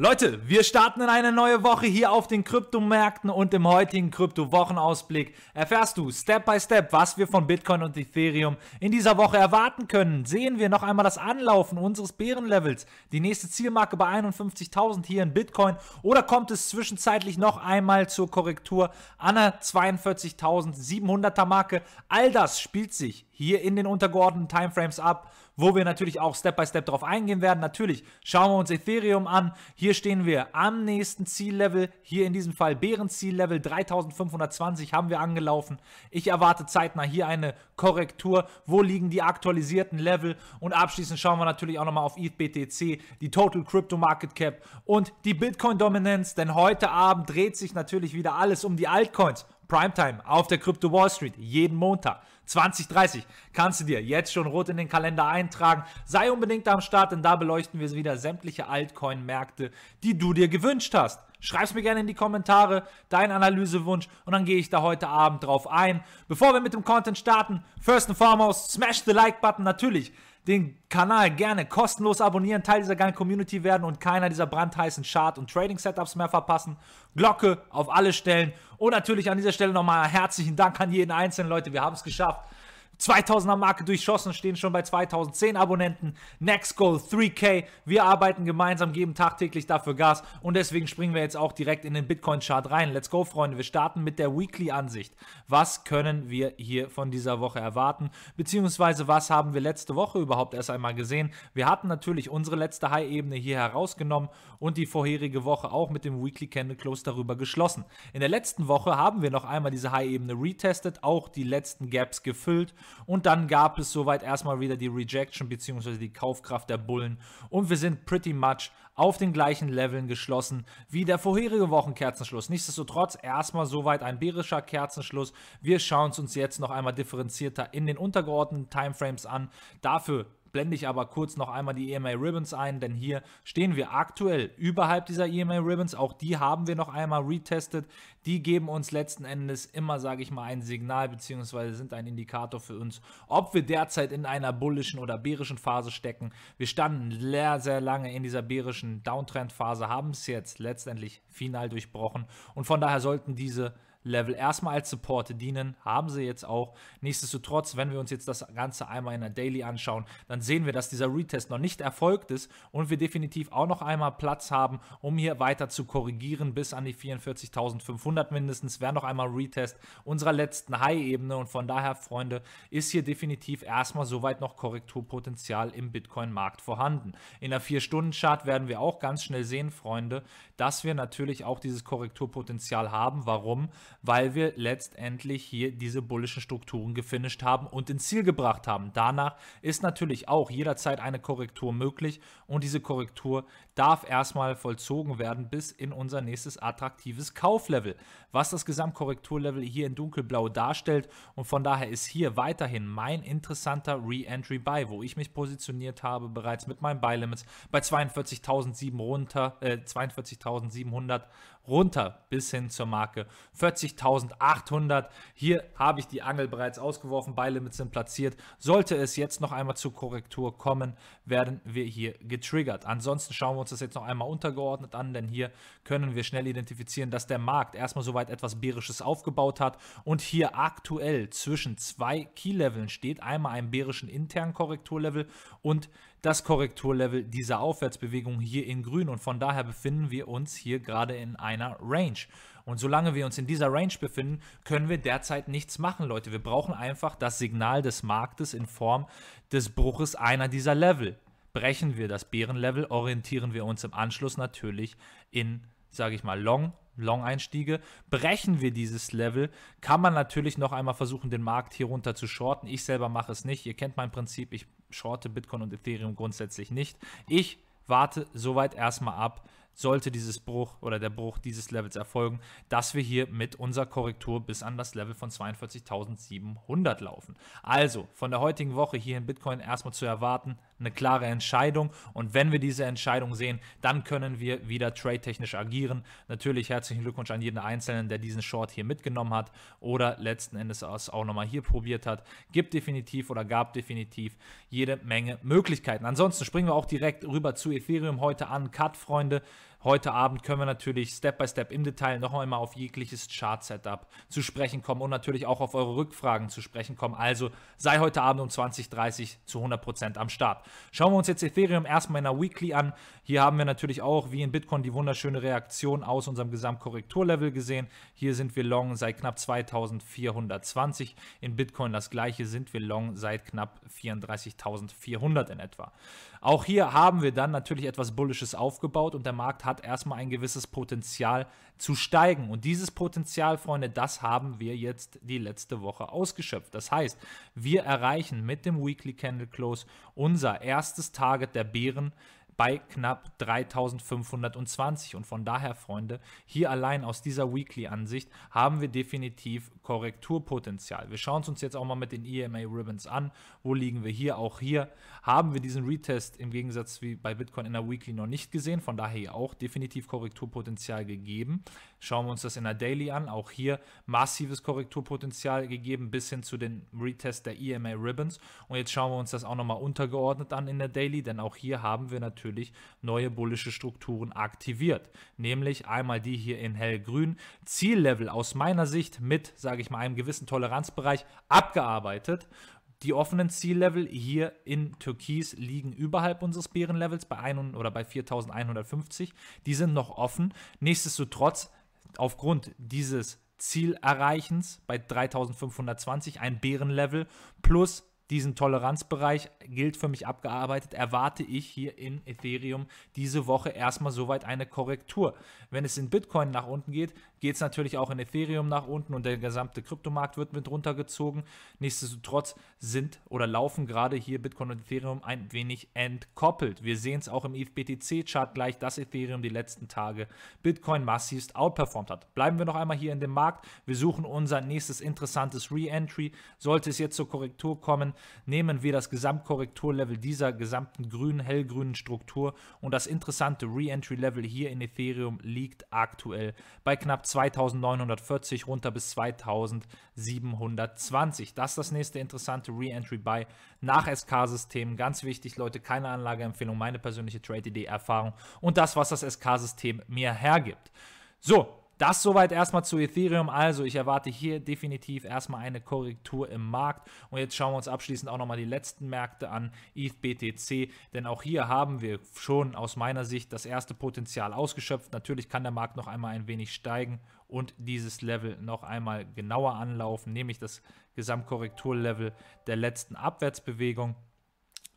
Leute, wir starten in eine neue Woche hier auf den Kryptomärkten und im heutigen Krypto-Wochenausblick erfährst du Step by Step, was wir von Bitcoin und Ethereum in dieser Woche erwarten können. Sehen wir noch einmal das Anlaufen unseres Bärenlevels, die nächste Zielmarke bei 51.000 hier in Bitcoin oder kommt es zwischenzeitlich noch einmal zur Korrektur an der 42.700er Marke? All das spielt sich hier in den untergeordneten Timeframes ab wo wir natürlich auch Step by Step darauf eingehen werden. Natürlich schauen wir uns Ethereum an. Hier stehen wir am nächsten Ziellevel, hier in diesem Fall Bärenziellevel 3520 haben wir angelaufen. Ich erwarte zeitnah hier eine Korrektur. Wo liegen die aktualisierten Level? Und abschließend schauen wir natürlich auch nochmal auf ETH BTC, die Total Crypto Market Cap und die Bitcoin Dominanz, denn heute Abend dreht sich natürlich wieder alles um die Altcoins. Primetime auf der Crypto Wall Street, jeden Montag, 20.30 kannst du dir jetzt schon rot in den Kalender eintragen. Sei unbedingt am Start, denn da beleuchten wir wieder sämtliche Altcoin-Märkte, die du dir gewünscht hast. Schreib's mir gerne in die Kommentare, deinen Analysewunsch und dann gehe ich da heute Abend drauf ein. Bevor wir mit dem Content starten, first and foremost, smash the Like-Button natürlich den Kanal gerne kostenlos abonnieren, Teil dieser geilen Community werden und keiner dieser brandheißen Chart- und Trading-Setups mehr verpassen. Glocke auf alle Stellen. Und natürlich an dieser Stelle nochmal herzlichen Dank an jeden einzelnen, Leute. Wir haben es geschafft. 2000er Marke durchschossen, stehen schon bei 2010 Abonnenten. Next Goal 3K. Wir arbeiten gemeinsam, geben tagtäglich dafür Gas und deswegen springen wir jetzt auch direkt in den Bitcoin Chart rein. Let's go Freunde, wir starten mit der Weekly Ansicht. Was können wir hier von dieser Woche erwarten? Beziehungsweise was haben wir letzte Woche überhaupt erst einmal gesehen? Wir hatten natürlich unsere letzte High Ebene hier herausgenommen und die vorherige Woche auch mit dem Weekly Candle Close darüber geschlossen. In der letzten Woche haben wir noch einmal diese High Ebene retestet, auch die letzten Gaps gefüllt und dann gab es soweit erstmal wieder die Rejection bzw. die Kaufkraft der Bullen. Und wir sind pretty much auf den gleichen Leveln geschlossen wie der vorherige Wochenkerzenschluss. Nichtsdestotrotz erstmal soweit ein bärischer Kerzenschluss. Wir schauen es uns jetzt noch einmal differenzierter in den untergeordneten Timeframes an. Dafür blende ich aber kurz noch einmal die EMA Ribbons ein, denn hier stehen wir aktuell überhalb dieser EMA Ribbons. Auch die haben wir noch einmal retestet. Die geben uns letzten Endes immer, sage ich mal, ein Signal bzw. sind ein Indikator für uns, ob wir derzeit in einer bullischen oder bärischen Phase stecken. Wir standen sehr, sehr lange in dieser bärischen Downtrend-Phase, haben es jetzt letztendlich final durchbrochen und von daher sollten diese Level erstmal als Support dienen, haben sie jetzt auch. Nichtsdestotrotz, wenn wir uns jetzt das Ganze einmal in der Daily anschauen, dann sehen wir, dass dieser Retest noch nicht erfolgt ist und wir definitiv auch noch einmal Platz haben, um hier weiter zu korrigieren bis an die 44.500 mindestens. Wäre noch einmal Retest unserer letzten High-Ebene und von daher, Freunde, ist hier definitiv erstmal soweit noch Korrekturpotenzial im Bitcoin-Markt vorhanden. In der 4-Stunden-Chart werden wir auch ganz schnell sehen, Freunde, dass wir natürlich auch dieses Korrekturpotenzial haben. Warum? weil wir letztendlich hier diese bullischen Strukturen gefinisht haben und ins Ziel gebracht haben. Danach ist natürlich auch jederzeit eine Korrektur möglich und diese Korrektur, darf erstmal vollzogen werden bis in unser nächstes attraktives Kauflevel, was das Gesamtkorrekturlevel hier in dunkelblau darstellt und von daher ist hier weiterhin mein interessanter Re-Entry Buy, wo ich mich positioniert habe bereits mit meinen Buy Limits bei 42.700 runter, äh, 42.700 runter bis hin zur Marke 40.800. Hier habe ich die Angel bereits ausgeworfen, Buy Limits sind platziert. Sollte es jetzt noch einmal zur Korrektur kommen, werden wir hier getriggert. Ansonsten schauen wir uns uns das jetzt noch einmal untergeordnet an, denn hier können wir schnell identifizieren, dass der Markt erstmal soweit etwas bärisches aufgebaut hat und hier aktuell zwischen zwei Key-Leveln steht, einmal einem bärischen internen Korrekturlevel und das Korrekturlevel dieser Aufwärtsbewegung hier in grün und von daher befinden wir uns hier gerade in einer Range. Und solange wir uns in dieser Range befinden, können wir derzeit nichts machen, Leute. Wir brauchen einfach das Signal des Marktes in Form des Bruches einer dieser Level brechen wir das Bärenlevel, orientieren wir uns im Anschluss natürlich in, sage ich mal, Long, Long-Einstiege. Brechen wir dieses Level, kann man natürlich noch einmal versuchen, den Markt hier runter zu shorten. Ich selber mache es nicht. Ihr kennt mein Prinzip, ich shorte Bitcoin und Ethereum grundsätzlich nicht. Ich warte soweit erstmal ab, sollte dieses Bruch oder der Bruch dieses Levels erfolgen, dass wir hier mit unserer Korrektur bis an das Level von 42.700 laufen. Also von der heutigen Woche hier in Bitcoin erstmal zu erwarten, eine klare Entscheidung und wenn wir diese Entscheidung sehen, dann können wir wieder trade-technisch agieren. Natürlich herzlichen Glückwunsch an jeden Einzelnen, der diesen Short hier mitgenommen hat oder letzten Endes auch nochmal hier probiert hat. Gibt definitiv oder gab definitiv jede Menge Möglichkeiten. Ansonsten springen wir auch direkt rüber zu Ethereum heute an. Cut, Freunde. Heute Abend können wir natürlich Step by Step im Detail noch einmal auf jegliches Chart-Setup zu sprechen kommen und natürlich auch auf eure Rückfragen zu sprechen kommen. Also sei heute Abend um 20.30 zu 100% am Start. Schauen wir uns jetzt Ethereum erstmal in der Weekly an. Hier haben wir natürlich auch wie in Bitcoin die wunderschöne Reaktion aus unserem Gesamtkorrekturlevel gesehen. Hier sind wir long seit knapp 2420. In Bitcoin das gleiche sind wir long seit knapp 34.400 in etwa. Auch hier haben wir dann natürlich etwas Bullisches aufgebaut und der Markt hat hat erstmal ein gewisses Potenzial zu steigen. Und dieses Potenzial, Freunde, das haben wir jetzt die letzte Woche ausgeschöpft. Das heißt, wir erreichen mit dem Weekly Candle Close unser erstes Target der Bären bei knapp 3520. Und von daher, Freunde, hier allein aus dieser Weekly-Ansicht haben wir definitiv Korrekturpotenzial. Wir schauen es uns jetzt auch mal mit den EMA Ribbons an. Wo liegen wir hier? Auch hier haben wir diesen Retest im Gegensatz wie bei Bitcoin in der Weekly noch nicht gesehen. Von daher auch definitiv Korrekturpotenzial gegeben. Schauen wir uns das in der Daily an. Auch hier massives Korrekturpotenzial gegeben bis hin zu den Retest der EMA Ribbons. Und jetzt schauen wir uns das auch nochmal untergeordnet an in der Daily, denn auch hier haben wir natürlich natürlich neue bullische Strukturen aktiviert. Nämlich einmal die hier in hellgrün. Ziellevel aus meiner Sicht mit, sage ich mal, einem gewissen Toleranzbereich abgearbeitet. Die offenen Ziellevel hier in Türkis liegen überhalb unseres Bärenlevels bei 1 oder bei 4150. Die sind noch offen. Nichtsdestotrotz, aufgrund dieses Zielerreichens bei 3520 ein Bärenlevel plus diesen Toleranzbereich gilt für mich abgearbeitet, erwarte ich hier in Ethereum diese Woche erstmal soweit eine Korrektur. Wenn es in Bitcoin nach unten geht, geht es natürlich auch in Ethereum nach unten und der gesamte Kryptomarkt wird mit runtergezogen. Nichtsdestotrotz sind oder laufen gerade hier Bitcoin und Ethereum ein wenig entkoppelt. Wir sehen es auch im IFBTC-Chart gleich, dass Ethereum die letzten Tage Bitcoin massivst outperformt hat. Bleiben wir noch einmal hier in dem Markt. Wir suchen unser nächstes interessantes Re-Entry. Sollte es jetzt zur Korrektur kommen, nehmen wir das Gesamtkorrekturlevel dieser gesamten grünen, hellgrünen Struktur und das interessante Re-Entry-Level hier in Ethereum liegt aktuell bei knapp 2940 runter bis 2720. Das ist das nächste interessante Re-Entry bei nach sk system Ganz wichtig, Leute, keine Anlageempfehlung, meine persönliche Trade-Idee-Erfahrung und das, was das SK-System mir hergibt. So, das soweit erstmal zu Ethereum. Also ich erwarte hier definitiv erstmal eine Korrektur im Markt. Und jetzt schauen wir uns abschließend auch nochmal die letzten Märkte an, ETH BTC. Denn auch hier haben wir schon aus meiner Sicht das erste Potenzial ausgeschöpft. Natürlich kann der Markt noch einmal ein wenig steigen und dieses Level noch einmal genauer anlaufen, nämlich das Gesamtkorrekturlevel der letzten Abwärtsbewegung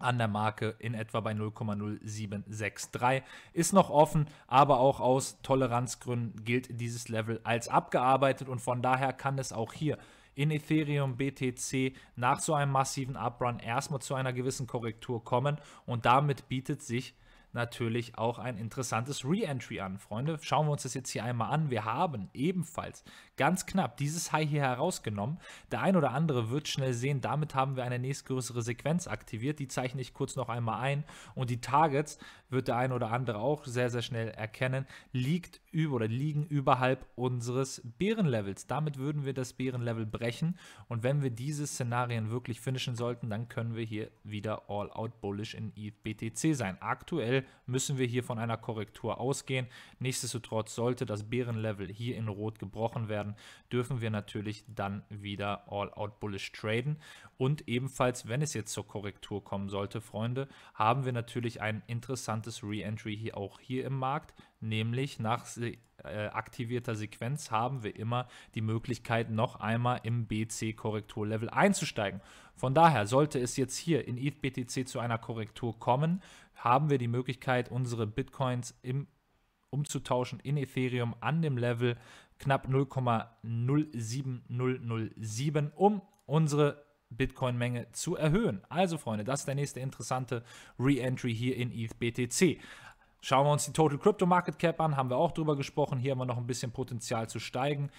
an der Marke in etwa bei 0,0763. Ist noch offen, aber auch aus Toleranzgründen gilt dieses Level als abgearbeitet und von daher kann es auch hier in Ethereum BTC nach so einem massiven Uprun erstmal zu einer gewissen Korrektur kommen und damit bietet sich natürlich auch ein interessantes Re-Entry an, Freunde. Schauen wir uns das jetzt hier einmal an. Wir haben ebenfalls ganz knapp dieses High hier herausgenommen. Der ein oder andere wird schnell sehen, damit haben wir eine nächstgrößere Sequenz aktiviert. Die zeichne ich kurz noch einmal ein und die Targets wird der ein oder andere auch sehr, sehr schnell erkennen, liegt über oder liegen überhalb unseres Bärenlevels. Damit würden wir das Bärenlevel brechen und wenn wir diese Szenarien wirklich finishen sollten, dann können wir hier wieder All-Out Bullish in ETH BTC sein. Aktuell müssen wir hier von einer Korrektur ausgehen. Nichtsdestotrotz sollte das Bärenlevel hier in Rot gebrochen werden, dürfen wir natürlich dann wieder All-Out Bullish traden. Und ebenfalls, wenn es jetzt zur Korrektur kommen sollte, Freunde, haben wir natürlich ein interessantes Re-Entry hier auch hier im Markt, nämlich nach äh, aktivierter Sequenz haben wir immer die Möglichkeit, noch einmal im BC-Korrekturlevel einzusteigen. Von daher sollte es jetzt hier in ETH BTC zu einer Korrektur kommen, haben wir die Möglichkeit, unsere Bitcoins im, umzutauschen in Ethereum an dem Level knapp 0,07007, um unsere Bitcoin-Menge zu erhöhen. Also Freunde, das ist der nächste interessante Re-Entry hier in ETH BTC. Schauen wir uns die Total Crypto Market Cap an, haben wir auch drüber gesprochen. Hier haben wir noch ein bisschen Potenzial zu steigen.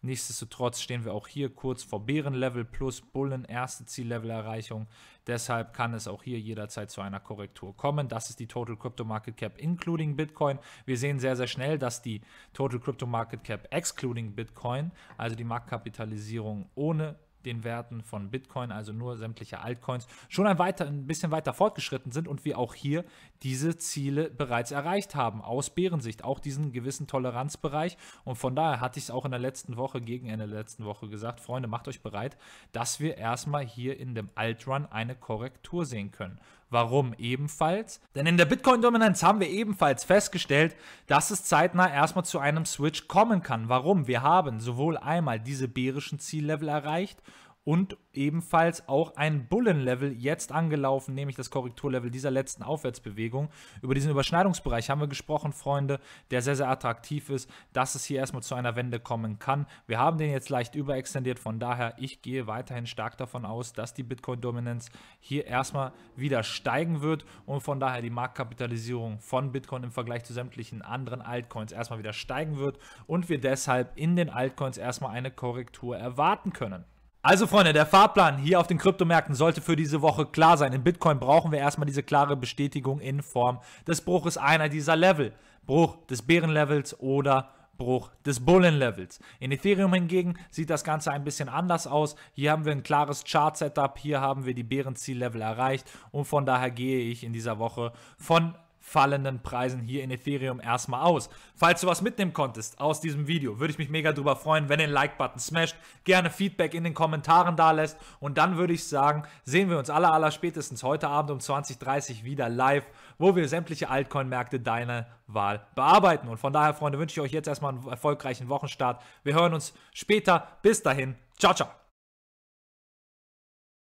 Nichtsdestotrotz stehen wir auch hier kurz vor Bärenlevel plus Bullen erste Ziellevelerreichung. Deshalb kann es auch hier jederzeit zu einer Korrektur kommen. Das ist die Total Crypto Market Cap including Bitcoin. Wir sehen sehr, sehr schnell, dass die Total Crypto Market Cap excluding Bitcoin, also die Marktkapitalisierung ohne den Werten von Bitcoin, also nur sämtliche Altcoins, schon ein, weiter, ein bisschen weiter fortgeschritten sind und wir auch hier diese Ziele bereits erreicht haben. Aus Bärensicht auch diesen gewissen Toleranzbereich. Und von daher hatte ich es auch in der letzten Woche, gegen Ende der letzten Woche gesagt, Freunde, macht euch bereit, dass wir erstmal hier in dem Altrun eine Korrektur sehen können. Warum ebenfalls? Denn in der Bitcoin-Dominanz haben wir ebenfalls festgestellt, dass es zeitnah erstmal zu einem Switch kommen kann. Warum? Wir haben sowohl einmal diese bärischen Ziellevel erreicht und ebenfalls auch ein Bullenlevel jetzt angelaufen, nämlich das Korrekturlevel dieser letzten Aufwärtsbewegung. Über diesen Überschneidungsbereich haben wir gesprochen, Freunde, der sehr, sehr attraktiv ist, dass es hier erstmal zu einer Wende kommen kann. Wir haben den jetzt leicht überextendiert, von daher, ich gehe weiterhin stark davon aus, dass die Bitcoin-Dominanz hier erstmal wieder steigen wird und von daher die Marktkapitalisierung von Bitcoin im Vergleich zu sämtlichen anderen Altcoins erstmal wieder steigen wird und wir deshalb in den Altcoins erstmal eine Korrektur erwarten können. Also Freunde, der Fahrplan hier auf den Kryptomärkten sollte für diese Woche klar sein. In Bitcoin brauchen wir erstmal diese klare Bestätigung in Form des Bruches einer dieser Level. Bruch des Bärenlevels oder Bruch des Bullenlevels. In Ethereum hingegen sieht das Ganze ein bisschen anders aus. Hier haben wir ein klares Chart-Setup, hier haben wir die Bärenziellevel erreicht und von daher gehe ich in dieser Woche von fallenden Preisen hier in Ethereum erstmal aus. Falls du was mitnehmen konntest aus diesem Video, würde ich mich mega drüber freuen, wenn ihr den Like-Button smasht, gerne Feedback in den Kommentaren da lässt und dann würde ich sagen, sehen wir uns aller aller spätestens heute Abend um 20.30 Uhr wieder live, wo wir sämtliche Altcoin-Märkte deiner Wahl bearbeiten. Und von daher, Freunde, wünsche ich euch jetzt erstmal einen erfolgreichen Wochenstart. Wir hören uns später. Bis dahin. Ciao, ciao.